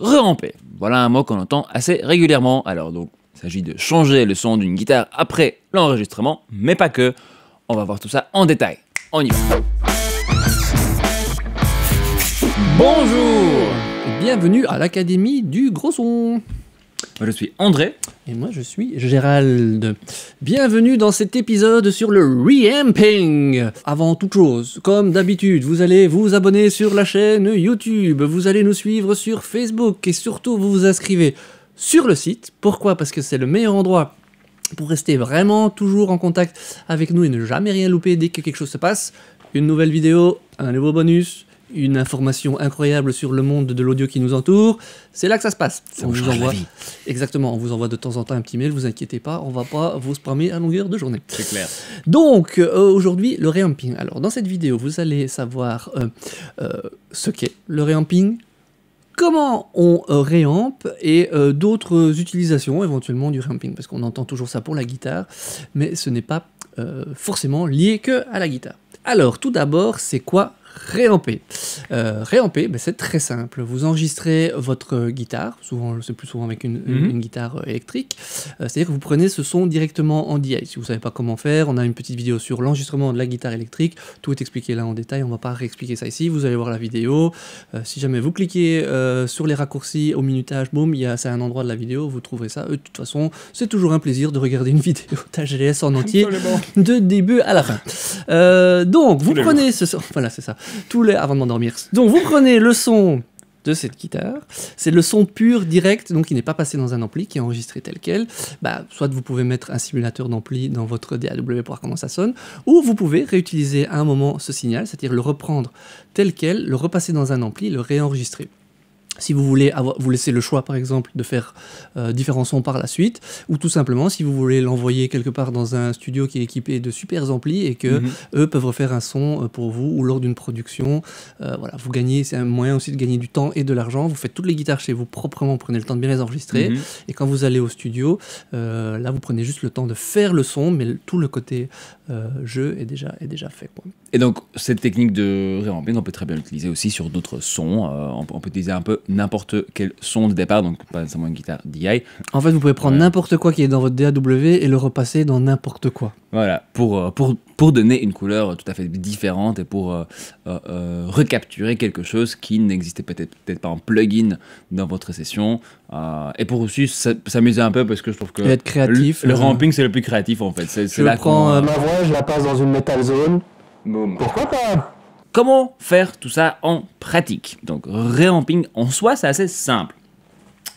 Ramper. Voilà un mot qu'on entend assez régulièrement. Alors donc, il s'agit de changer le son d'une guitare après l'enregistrement, mais pas que. On va voir tout ça en détail. On y va. Bonjour et bienvenue à l'Académie du Gros Son. Moi, je suis André. Et moi, je suis Gérald. Bienvenue dans cet épisode sur le reamping. Avant toute chose, comme d'habitude, vous allez vous abonner sur la chaîne YouTube, vous allez nous suivre sur Facebook et surtout vous vous inscrivez sur le site. Pourquoi Parce que c'est le meilleur endroit pour rester vraiment toujours en contact avec nous et ne jamais rien louper dès que quelque chose se passe. Une nouvelle vidéo, un nouveau bonus, une information incroyable sur le monde de l'audio qui nous entoure, c'est là que ça se passe. on vous envoie, exactement, on vous envoie de temps en temps un petit mail, vous inquiétez pas, on va pas vous spammer à longueur de journée. C'est clair. Donc euh, aujourd'hui le reamping. Alors dans cette vidéo, vous allez savoir euh, euh, ce qu'est le reamping, comment on réampe et d'autres utilisations éventuellement du ramping, parce qu'on entend toujours ça pour la guitare, mais ce n'est pas forcément lié que à la guitare. Alors tout d'abord, c'est quoi Réamper. Euh, réamper, ben, c'est très simple. Vous enregistrez votre guitare, souvent, c'est plus souvent avec une, mhm. guitare euh, électrique. Euh, c'est-à-dire que vous prenez ce son directement en DI. Si vous ne savez pas comment faire, on a une petite vidéo sur l'enregistrement de la guitare électrique. Tout est expliqué là en détail. On ne va pas réexpliquer ça ici. Vous allez voir la vidéo. Euh, si jamais vous cliquez sur les raccourcis au minutage, boum, c'est un endroit de la vidéo. Vous trouverez ça. de toute façon, c'est toujours un plaisir de regarder une vidéo TGS en entier, de début à la fin. donc, vous prenez ce son. Voilà, c'est ça tous les avant de m'endormir. Donc vous prenez le son de cette guitare. C'est le son pur, direct, donc qui n'est pas passé dans un ampli, qui est enregistré tel quel. Bah, soit vous pouvez mettre un simulateur d'ampli dans votre DAW pour voir comment ça sonne, ou vous pouvez réutiliser à un moment ce signal, c'est-à-dire le reprendre tel quel, le repasser dans un ampli, le réenregistrer si vous voulez avoir, vous laisser le choix par exemple de faire euh, différents sons par la suite, ou tout simplement si vous voulez l'envoyer quelque part dans un studio qui est équipé de super amplis et que mhm. eux peuvent refaire un son euh, pour vous ou lors d'une production, euh, voilà, vous gagnez, c'est un moyen aussi de gagner du temps et de l'argent. Vous faites toutes les guitares chez vous proprement, vous prenez le temps de bien les enregistrer, mhm. et quand vous allez au studio, là vous prenez juste le temps de faire le son, mais tout le côté jeu est déjà est déjà fait. Et donc cette technique de réamping, on peut très bien l'utiliser aussi sur d'autres sons. on peut utiliser un peu n'importe quel son de départ, donc pas nécessairement une guitare DI. En fait, vous pouvez prendre n'importe quoi qui est dans votre DAW et le repasser dans n'importe quoi. Voilà, euh, pour, pour, donner une couleur tout à fait différente et pour euh, euh, recapturer quelque chose qui n'existait peut-être pas en plugin dans votre session. et pour aussi s'amuser un peu parce que je trouve que. être créatif. Le, ramping, c'est le plus créatif en fait. C'est, je prends ma voix, je la passe dans une metal zone. Pourquoi pas Comment faire tout ça en pratique Donc, réamping en soi, c'est assez simple.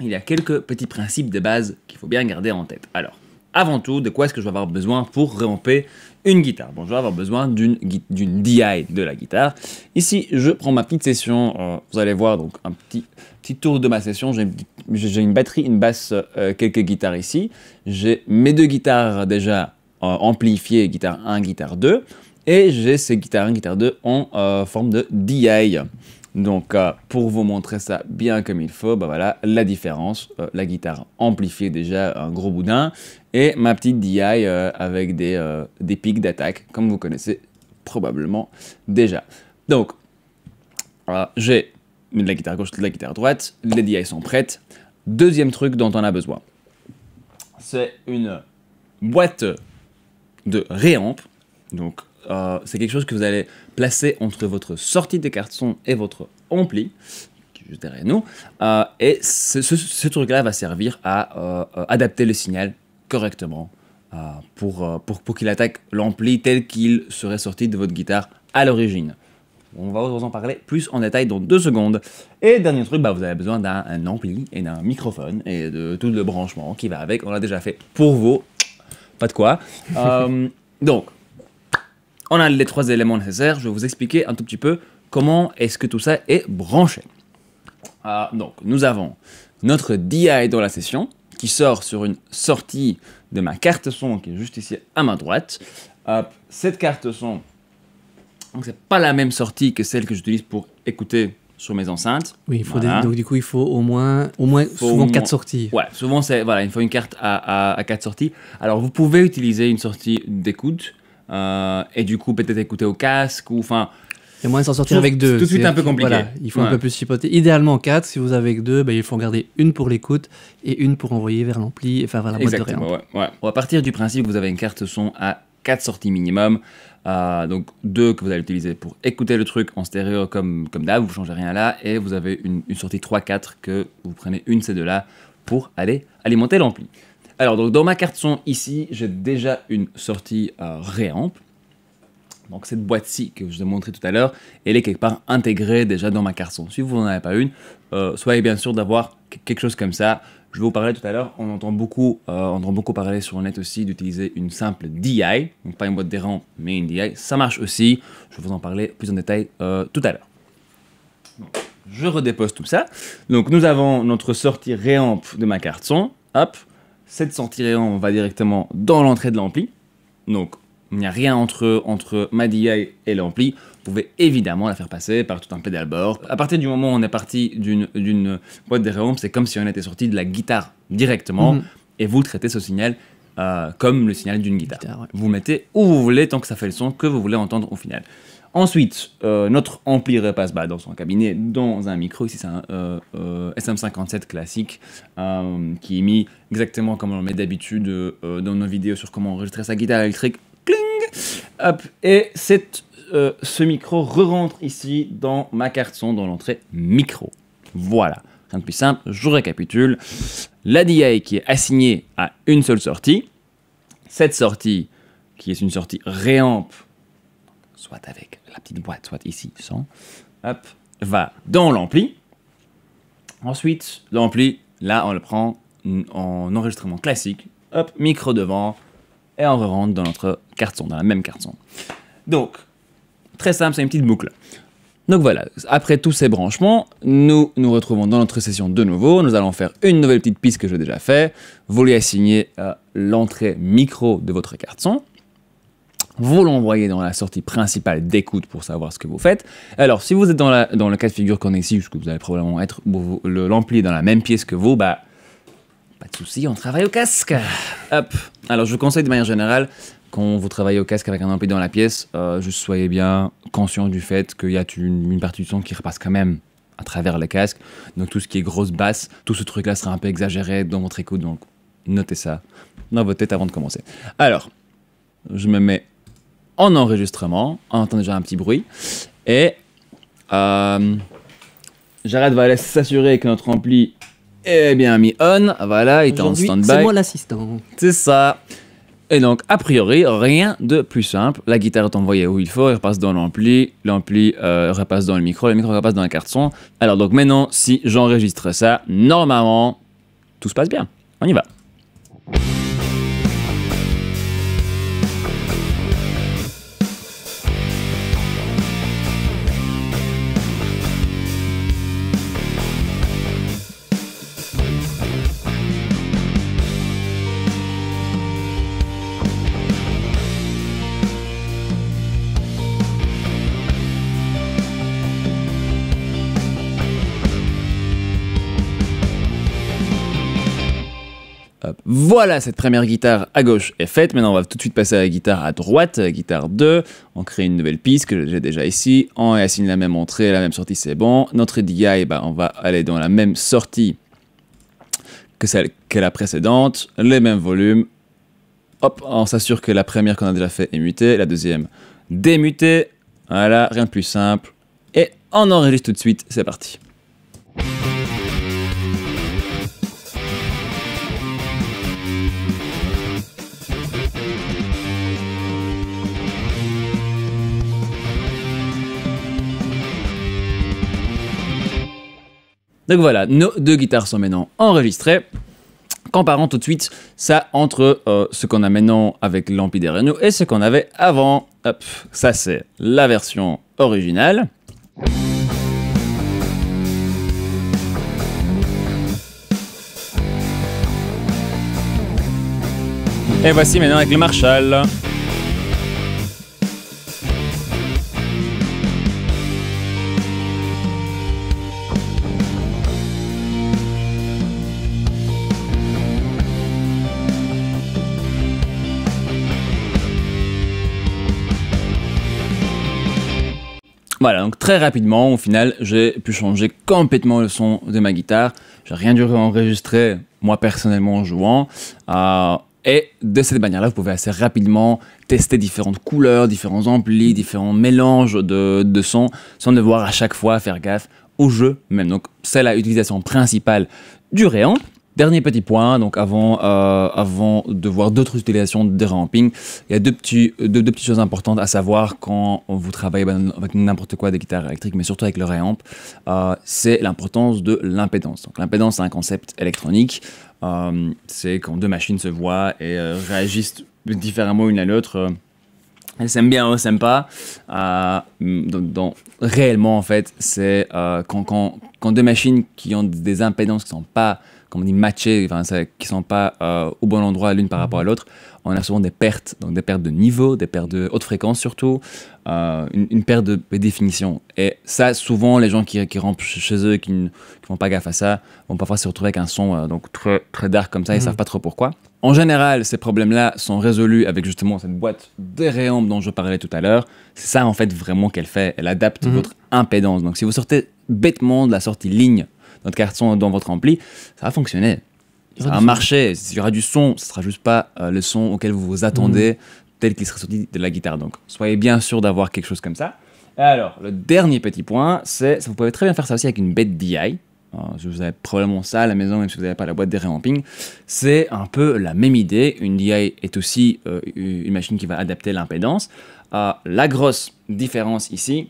Il y a quelques petits principes de base qu'il faut bien garder en tête. Alors, avant tout, de quoi est-ce que je vais avoir besoin pour réamper une guitare Bon, je vais avoir besoin d'une DI de la guitare. Ici, je prends ma petite session. Euh, vous allez voir, donc, un petit, petit tour de ma session. J'ai une batterie, une basse, euh, quelques guitares ici. J'ai mes deux guitares déjà euh, amplifiées, guitare 1, guitare 2. Et j'ai ces guitares 1, guitare 2 en euh, forme de DI. Donc euh, pour vous montrer ça bien comme il faut, bah voilà la différence. Euh, la guitare amplifiée déjà, un gros boudin, et ma petite DI avec des, des pics d'attaque, comme vous connaissez probablement déjà. Donc j'ai de la guitare gauche, de la guitare droite, les DI sont prêtes. Deuxième truc dont on a besoin, c'est une boîte de réamp, donc euh, c'est quelque chose que vous allez placer entre votre sortie des son et votre ampli, juste derrière nous. Euh, et ce, truc-là va servir à euh, adapter le signal correctement pour, pour, qu'il attaque l'ampli tel qu'il serait sorti de votre guitare à l'origine. On va vous en parler plus en détail dans deux secondes. Et dernier truc, bah, vous avez besoin d'un ampli et d'un microphone et de tout le branchement qui va avec. On l'a déjà fait pour vous. Pas de quoi. donc, on a les trois éléments nécessaires. Je vais vous expliquer un tout petit peu comment est-ce que tout ça est branché. Ah, donc, nous avons notre DI dans la session qui sort sur une sortie de ma carte son qui est juste ici à ma droite. cette carte son, donc c'est pas la même sortie que celle que j'utilise pour écouter sur mes enceintes. Oui, il faut donc du coup il faut au moins, au moins souvent quatre sorties. Ouais, souvent c'est voilà, il faut une carte à, à, à sorties. Alors vous pouvez utiliser une sortie d'écoute euh, et du coup, peut-être écouter au casque ou enfin. Et moins s'en sortir avec deux. Tout de suite un peu compliqué. il faut un peu plus chipoter. Idéalement quatre. Si vous avez deux, ben, il faut en garder une pour l'écoute et une pour envoyer vers l'ampli, enfin vers la boîte Exactement, de On va partir du principe que vous avez une carte son à quatre sorties minimum. Euh, donc deux que vous allez utiliser pour écouter le truc en stéréo comme, comme d'hab, vous changez rien là. Et vous avez une, une sortie 3-4 que vous prenez une de ces deux-là pour aller alimenter l'ampli. Alors, donc dans ma carte son ici, j'ai déjà une sortie euh, réamp. Donc cette boîte-ci que je vous ai montrée tout à l'heure, elle est quelque part intégrée déjà dans ma carte son. Si vous n'en avez pas une, euh, soyez bien sûr d'avoir quelque chose comme ça. Je vais vous parler tout à l'heure, on entend beaucoup, euh, on entend beaucoup parler sur le net aussi d'utiliser une simple DI, donc pas une boîte d'errant, mais une DI. Ça marche aussi. Je vais vous en parler plus en détail tout à l'heure. Je redépose tout ça. Donc nous avons notre sortie réamp de ma carte son. Hop. Cette sortie on va directement dans l'entrée de l'ampli. Donc, il n'y a rien entre, entre ma et l'ampli. Vous pouvez évidemment la faire passer par tout un pédalboard. À partir du moment où on est parti d'une boîte de rayon, c'est comme si on était sorti de la guitare directement. Mhm. Et vous traitez ce signal euh, comme le signal d'une guitare. Vous mettez où vous voulez tant que ça fait le son que vous voulez entendre au final. Ensuite, euh, notre ampli repasse dans son cabinet, dans un micro. Ici, c'est un euh, euh, SM57 classique qui est mis exactement comme on le met d'habitude dans nos vidéos sur comment enregistrer sa guitare électrique. Cling Et cette, ce micro re-rentre ici dans ma carte son, dans l'entrée micro. Voilà. Rien de plus simple, je récapitule. La DI qui est assignée à une seule sortie. Cette sortie, qui est une sortie réamp soit avec la petite boîte, soit ici, son. hop, va dans l'ampli. Ensuite, l'ampli, là, on le prend en enregistrement classique, hop, micro devant, et on rentre dans notre carte son, dans la même carte son. Donc, très simple, c'est une petite boucle. Donc voilà, après tous ces branchements, nous nous retrouvons dans notre session de nouveau. Nous allons faire une nouvelle petite piste que j'ai déjà fait. Vous lui assignez l'entrée micro de votre carte son vous l'envoyez dans la sortie principale d'écoute pour savoir ce que vous faites. Alors, si vous êtes dans, la, dans le cas de figure qu'on est ici, puisque vous allez probablement être l'ampli dans la même pièce que vous, bah, pas de souci, on travaille au casque. Hop. Alors, je vous conseille de manière générale, quand vous travaillez au casque avec un ampli dans la pièce, euh, juste soyez bien conscient du fait qu'il y a une, une partie du son qui repasse quand même à travers le casque. Donc, tout ce qui est grosse basse, tout ce truc-là sera un peu exagéré dans votre écoute. Donc, notez ça dans votre tête avant de commencer. Alors, je me mets en enregistrement. On entend déjà un petit bruit. Et euh, Jared va aller s'assurer que notre ampli est bien mis on. Voilà, il est en stand-by. C'est moi l'assistant. C'est ça. Et donc, a priori, rien de plus simple. La guitare est envoyée où il faut, elle repasse dans l'ampli, l'ampli euh, repasse dans le micro, le micro repasse dans la carte son. Alors donc maintenant, si j'enregistre ça, normalement, tout se passe bien. On y va. Voilà, cette première guitare à gauche est faite. Maintenant, on va tout de suite passer à la guitare à droite, la guitare 2. On crée une nouvelle piste que j'ai déjà ici. On assigne la même entrée, la même sortie, c'est bon. Notre DI, bah, eh ben, on va aller dans la même sortie que celle que la précédente, les mêmes volumes. Hop, on s'assure que la première qu'on a déjà faite est mutée, la deuxième démutée. Voilà, rien de plus simple. Et on enregistre tout de suite, c'est parti. Donc voilà, nos deux guitares sont maintenant enregistrées. Comparons tout de suite ça entre euh, ce qu'on a maintenant avec l'ampli derrière nous et ce qu'on avait avant. Hop, ça c'est la version originale. Et voici maintenant avec le Marshall. Voilà, donc très rapidement, au final, j'ai pu changer complètement le son de ma guitare. J'ai rien dû enregistrer moi personnellement en jouant. Euh, et de cette manière-là, vous pouvez assez rapidement tester différentes couleurs, différents amplis, différents mélanges de, sons sans devoir à chaque fois faire gaffe au jeu même. Donc c'est la utilisation principale du réamp. Dernier petit point, donc avant, euh, avant de voir d'autres utilisations de ramping, il y a deux, deux, petites choses importantes à savoir quand vous travaillez ben, avec n'importe quoi des guitares électriques, mais surtout avec le réamp, euh, c'est l'importance de l'impédance. Donc l'impédance, c'est un concept électronique, euh, c'est quand deux machines se voient et réagissent différemment une à l'autre elles s'aiment bien, elles s'aiment pas. réellement, en fait, c'est quand, quand, deux machines qui ont des impédances qui ne sont pas on dit, matchés, qui ne sont pas euh, au bon endroit l'une par rapport à l'autre, on a souvent des pertes, donc des pertes de niveau, des pertes de haute fréquence surtout, euh, une, perte de, définition. Et ça, souvent, les gens qui, qui rentrent chez eux, qui ne font pas gaffe à ça, vont parfois se retrouver avec un son euh, donc très, très dark comme ça, ils ne mm. savent pas trop pourquoi. En général, ces problèmes-là sont résolus avec justement cette boîte des dont je parlais tout à l'heure. C'est ça en fait vraiment qu'elle fait, elle adapte mm-hmm. votre impédance. Donc si vous sortez bêtement de la sortie ligne notre carton dans votre ampli, ça va fonctionner. Ça va marcher. S'il y aura du son, ce sera juste pas euh, le son auquel vous vous attendez, mm. tel qu'il serait sorti de la guitare. Donc, soyez bien sûr d'avoir quelque chose comme ça. alors, le dernier petit point, c'est vous pouvez très bien faire ça aussi avec une bête DI. si vous avez probablement ça à la maison, même si vous n'avez pas la boîte de réamping. C'est un peu la même idée. Une DI est aussi euh, une machine qui va adapter l'impédance. à euh, la grosse différence ici,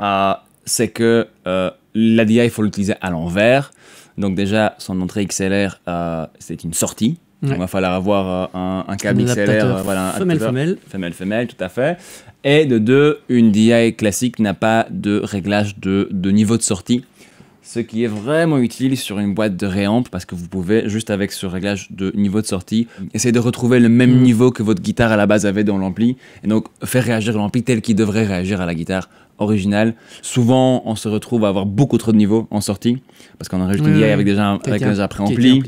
euh, c'est que euh, la DI il faut l'utiliser à l'envers. Donc déjà, son entrée XLR, euh, c'est une sortie. il va falloir avoir euh, un, un, câble XLR, voilà, femelle, femelle. Femelle, tout à fait. Et de deux, une DI classique n'a pas de réglage de, niveau de sortie. Ce qui est vraiment utile sur une boîte de réamp parce que vous pouvez, juste avec ce réglage de niveau de sortie, essayer de retrouver le même mm. niveau que votre guitare à la base avait dans l'ampli. Et donc faire réagir l'ampli tel qu'il devrait réagir à la guitare original. Souvent, on se retrouve à avoir beaucoup trop de niveaux en sortie, parce qu'on a rajouté une DI avec déjà avec déjà préampli.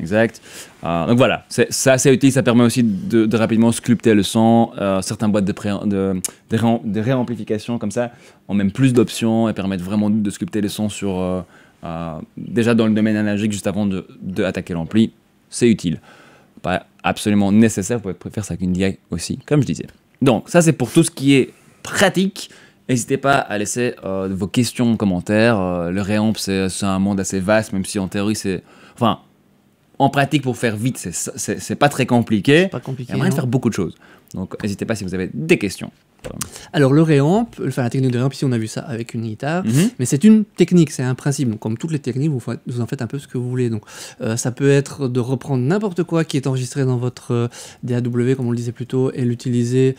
Exact. Euh, donc voilà, c'est assez utile, ça permet aussi de, rapidement sculpter le son. Euh, certaines boîtes de, de, de, réamplification comme ça ont même plus d'options et permettent vraiment de sculpter le son sur, euh, déjà dans le domaine analogique juste avant de, attaquer l'ampli. C'est utile. Pas absolument nécessaire, vous pouvez faire ça avec une DI aussi, comme je disais. Donc ça c'est pour tout ce qui est pratique. N'hésitez pas à laisser euh, vos questions en commentaire. Euh, le réamp, c'est un monde assez vaste, même si en théorie, c'est. Enfin, en pratique, pour faire vite, c'est pas très compliqué. Pas compliqué. Il y a moyen de faire beaucoup de choses. Donc, n'hésitez pas si vous avez des questions. Alors le réamp, enfin la technique de réamp, ici on a vu ça avec une guitare, mhm. mais c'est une technique, c'est un principe. comme toutes les techniques, vous, en faites un peu ce que vous voulez. Donc euh, ça peut être de reprendre n'importe quoi qui est enregistré dans votre euh, DAW, comme on le disait plus tôt, et l'utiliser,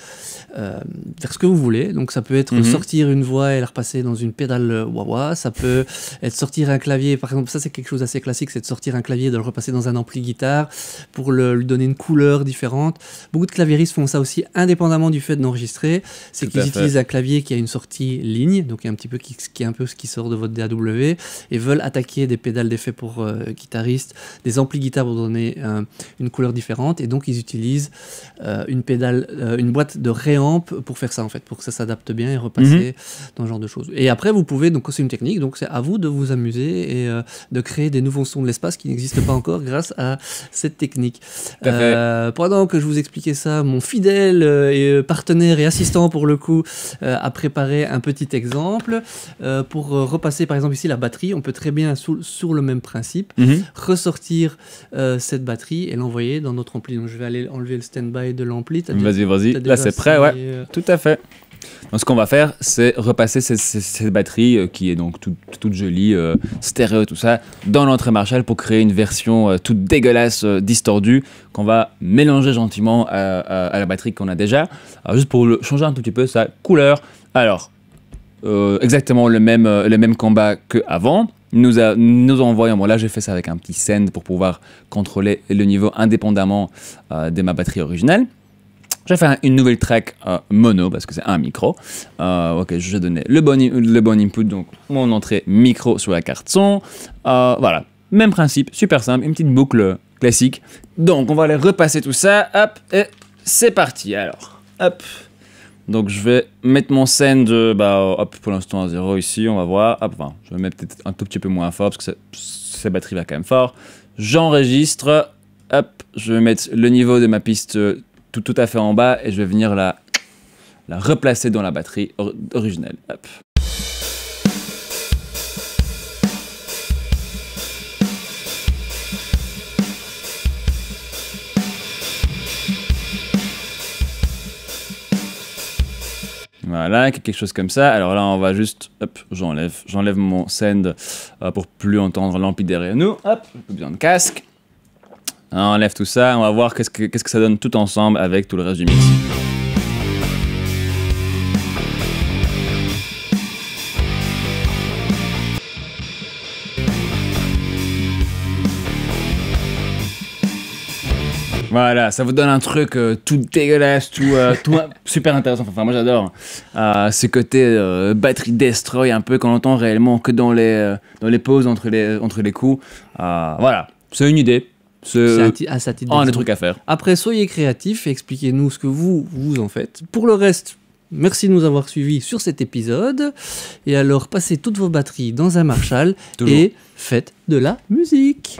euh, faire ce que vous voulez. Donc ça peut être mhm. sortir une voix et la repasser dans une pédale euh, wah-wah, ça peut être sortir un clavier, par exemple ça c'est quelque chose assez classique, c'est de sortir un clavier et de le repasser dans un ampli guitare pour lui donner une couleur différente. Beaucoup de claviéristes font ça aussi indépendamment du fait d'enregistrer c'est qu'ils utilisent un clavier qui a une sortie ligne, donc un petit peu qui, est un peu ce qui sort de votre DAW, et veulent attaquer des pédales d'effet pour euh, guitaristes, des amplis guitare pour donner une couleur différente, et donc ils utilisent euh, une pédale, euh, une boîte de réamp pour faire ça en fait, pour que ça s'adapte bien et repasser mhm. dans ce genre de choses. Et après vous pouvez, donc c'est une technique, donc c'est à vous de vous amuser et de créer des nouveaux sons de l'espace qui n'existent pas encore grâce à cette technique. pendant que je vous expliquais ça, mon fidèle partenaire et assistant pour le coup euh, à préparer un petit exemple. Euh, pour euh, repasser par exemple ici la batterie, on peut très bien sur le même principe mhm. ressortir cette batterie et l'envoyer dans notre ampli. Donc je vais aller enlever le standby de l'ampli. Vas-y, vas-y. Là c'est prêt, ouais. Tout à fait. Donc, ce qu'on va faire, c'est repasser cette, batterie euh, qui est donc toute, jolie, euh, stéréo, tout ça, dans l'entrée Marshall pour créer une version euh, toute dégueulasse, distordue, qu'on va mélanger gentiment à, la batterie qu'on a déjà. juste pour changer un tout petit peu sa couleur. Alors, exactement le même, le même combat qu'avant. Nous, nous envoyons, bon là j'ai fait ça avec un petit send pour pouvoir contrôler le niveau indépendamment de ma batterie originale. Je vais faire une nouvelle track euh, mono parce que c'est un micro. Euh, ok, je vais donner le bon, le bon input, donc mon entrée micro sur la carte son. Euh, voilà, même principe, super simple, une petite boucle classique. Donc on va aller repasser tout ça, hop, et c'est parti. Alors, hop. Donc je vais mettre mon scène de, bah, hop, pour l'instant à 0 ici, on va voir. Hop, je vais mettre un tout petit peu moins fort parce que cette batterie va quand même fort. J'enregistre, hop, je vais mettre le niveau de ma piste tout, tout à fait en bas et je vais venir la, la replacer dans la batterie originelle. Hop. Voilà, quelque chose comme ça. Alors là, on va juste, hop, j'enlève, j'enlève mon send euh, pour plus entendre l'ampli derrière nous. Hop, j'ai besoin de casque. On hein, enlève tout ça, on va voir qu'est-ce que, qu'est-ce que ça donne tout ensemble avec tout le reste du mix. Voilà, ça vous donne un truc euh, tout dégueulasse, tout, euh, euh, super intéressant. Enfin, moi j'adore hein. ce côté batterie destroy un peu qu'on entend réellement que dans les, dans les pauses entre les, entre les coups. voilà, c'est une idée. C'est un sa oh, trucs à faire. Après, soyez créatifs et expliquez-nous ce que vous, vous en faites. Pour le reste, merci de nous avoir suivis sur cet épisode. Et alors, passez toutes vos batteries dans un Marshall et faites de la musique.